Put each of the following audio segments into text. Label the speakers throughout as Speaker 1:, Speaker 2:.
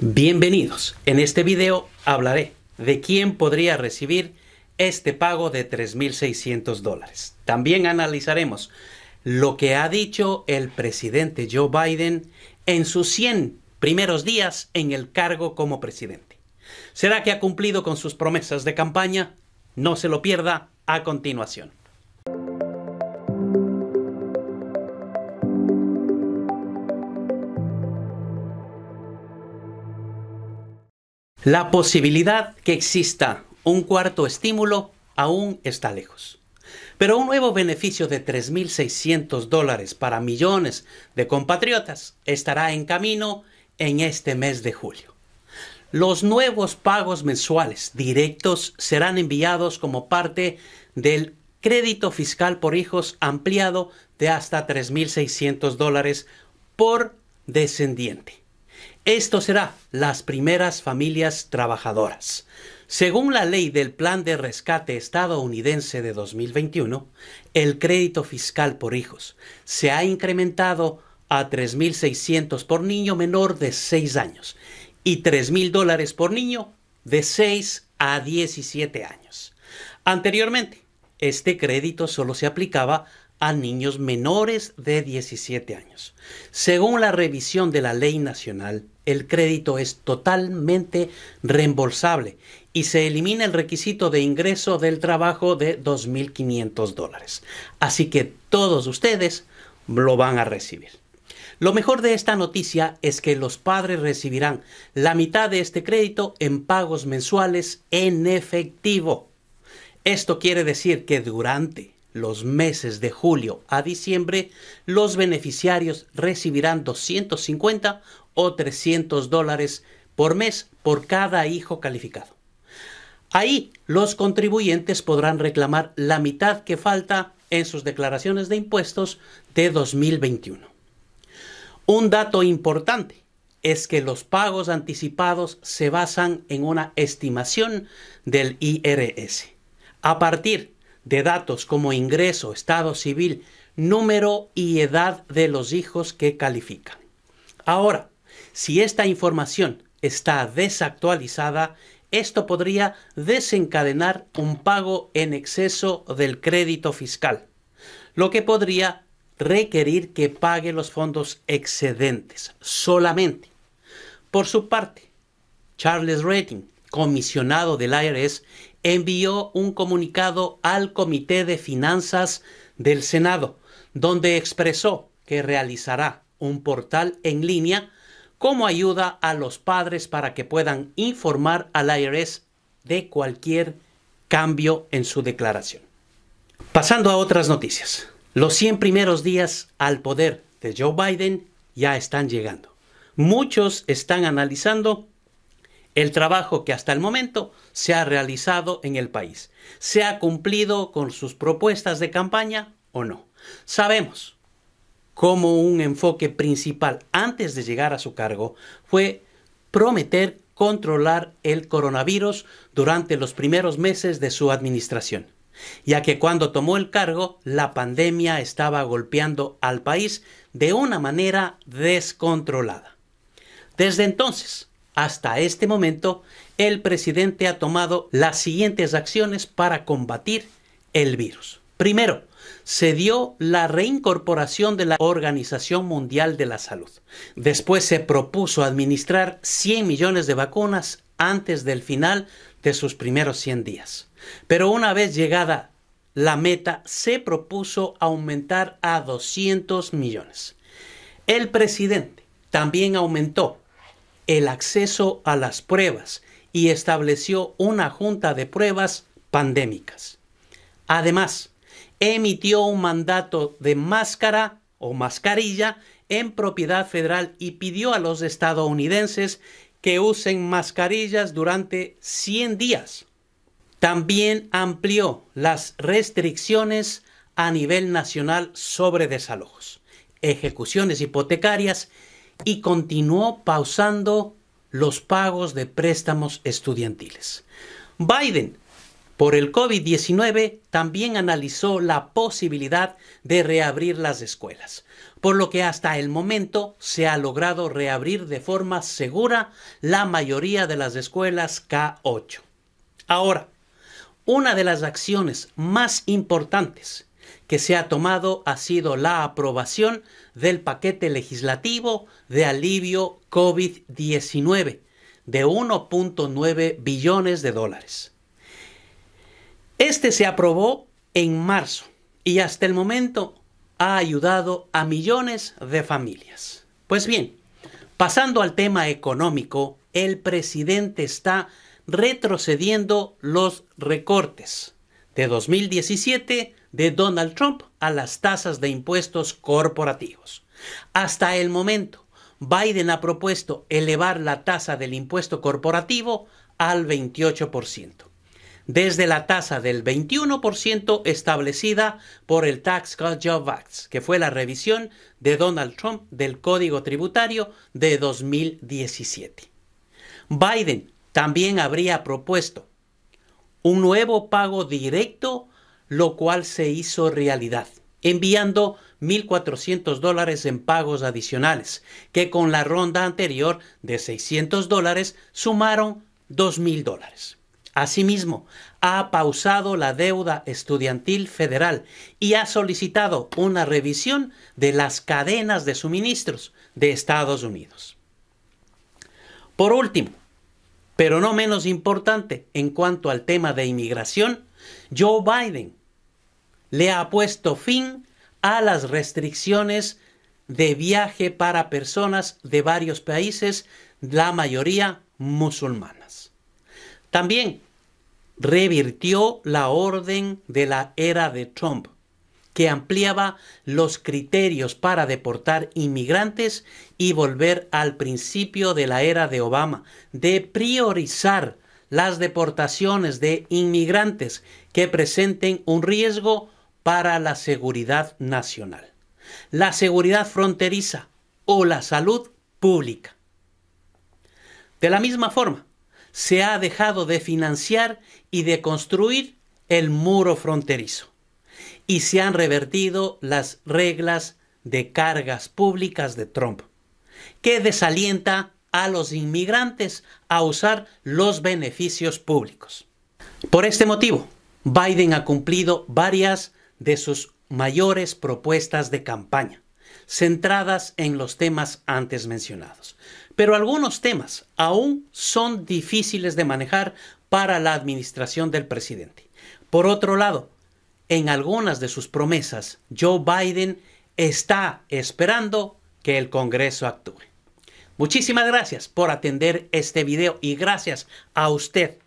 Speaker 1: Bienvenidos. En este video hablaré de quién podría recibir este pago de 3.600 dólares. También analizaremos lo que ha dicho el presidente Joe Biden en sus 100 primeros días en el cargo como presidente. ¿Será que ha cumplido con sus promesas de campaña? No se lo pierda a continuación. La posibilidad que exista un cuarto estímulo aún está lejos. Pero un nuevo beneficio de 3.600 dólares para millones de compatriotas estará en camino en este mes de julio. Los nuevos pagos mensuales directos serán enviados como parte del crédito fiscal por hijos ampliado de hasta 3.600 dólares por descendiente. Esto será las primeras familias trabajadoras. Según la ley del Plan de Rescate estadounidense de 2021, el crédito fiscal por hijos se ha incrementado a 3.600 por niño menor de 6 años y 3.000 dólares por niño de 6 a 17 años. Anteriormente, este crédito solo se aplicaba a niños menores de 17 años. Según la revisión de la ley nacional, el crédito es totalmente reembolsable y se elimina el requisito de ingreso del trabajo de 2.500 dólares. Así que todos ustedes lo van a recibir. Lo mejor de esta noticia es que los padres recibirán la mitad de este crédito en pagos mensuales en efectivo. Esto quiere decir que durante los meses de julio a diciembre, los beneficiarios recibirán 250 o 300 dólares por mes por cada hijo calificado. Ahí los contribuyentes podrán reclamar la mitad que falta en sus declaraciones de impuestos de 2021. Un dato importante es que los pagos anticipados se basan en una estimación del IRS. A partir de datos como ingreso, estado civil, número y edad de los hijos que califican. Ahora, si esta información está desactualizada, esto podría desencadenar un pago en exceso del crédito fiscal, lo que podría requerir que pague los fondos excedentes solamente. Por su parte, Charles Rating, comisionado del IRS, envió un comunicado al Comité de Finanzas del Senado, donde expresó que realizará un portal en línea como ayuda a los padres para que puedan informar al IRS de cualquier cambio en su declaración. Pasando a otras noticias. Los 100 primeros días al poder de Joe Biden ya están llegando. Muchos están analizando el trabajo que hasta el momento se ha realizado en el país. ¿Se ha cumplido con sus propuestas de campaña o no? Sabemos cómo un enfoque principal antes de llegar a su cargo fue prometer controlar el coronavirus durante los primeros meses de su administración, ya que cuando tomó el cargo la pandemia estaba golpeando al país de una manera descontrolada. Desde entonces, hasta este momento, el presidente ha tomado las siguientes acciones para combatir el virus. Primero, se dio la reincorporación de la Organización Mundial de la Salud. Después se propuso administrar 100 millones de vacunas antes del final de sus primeros 100 días. Pero una vez llegada la meta, se propuso aumentar a 200 millones. El presidente también aumentó el acceso a las pruebas y estableció una junta de pruebas pandémicas. Además, emitió un mandato de máscara o mascarilla en propiedad federal y pidió a los estadounidenses que usen mascarillas durante 100 días. También amplió las restricciones a nivel nacional sobre desalojos, ejecuciones hipotecarias y continuó pausando los pagos de préstamos estudiantiles. Biden, por el COVID-19, también analizó la posibilidad de reabrir las escuelas, por lo que hasta el momento se ha logrado reabrir de forma segura la mayoría de las escuelas K8. Ahora, una de las acciones más importantes que se ha tomado ha sido la aprobación del paquete legislativo de alivio COVID-19 de 1.9 billones de dólares. Este se aprobó en marzo y hasta el momento ha ayudado a millones de familias. Pues bien, pasando al tema económico, el presidente está retrocediendo los recortes de 2017 de Donald Trump a las tasas de impuestos corporativos. Hasta el momento, Biden ha propuesto elevar la tasa del impuesto corporativo al 28%, desde la tasa del 21% establecida por el Tax Cut Job Act, que fue la revisión de Donald Trump del Código Tributario de 2017. Biden también habría propuesto un nuevo pago directo lo cual se hizo realidad, enviando 1.400 dólares en pagos adicionales, que con la ronda anterior de 600 dólares sumaron 2.000 dólares. Asimismo, ha pausado la deuda estudiantil federal y ha solicitado una revisión de las cadenas de suministros de Estados Unidos. Por último, pero no menos importante en cuanto al tema de inmigración, Joe Biden le ha puesto fin a las restricciones de viaje para personas de varios países, la mayoría musulmanas. También revirtió la orden de la era de Trump, que ampliaba los criterios para deportar inmigrantes y volver al principio de la era de Obama, de priorizar las deportaciones de inmigrantes que presenten un riesgo para la seguridad nacional, la seguridad fronteriza o la salud pública. De la misma forma, se ha dejado de financiar y de construir el muro fronterizo y se han revertido las reglas de cargas públicas de Trump, que desalienta a los inmigrantes a usar los beneficios públicos. Por este motivo, Biden ha cumplido varias de sus mayores propuestas de campaña, centradas en los temas antes mencionados. Pero algunos temas aún son difíciles de manejar para la administración del presidente. Por otro lado, en algunas de sus promesas, Joe Biden está esperando que el Congreso actúe. Muchísimas gracias por atender este video y gracias a usted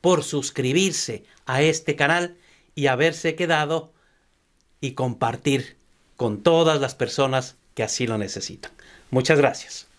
Speaker 1: por suscribirse a este canal y haberse quedado y compartir con todas las personas que así lo necesitan. Muchas gracias.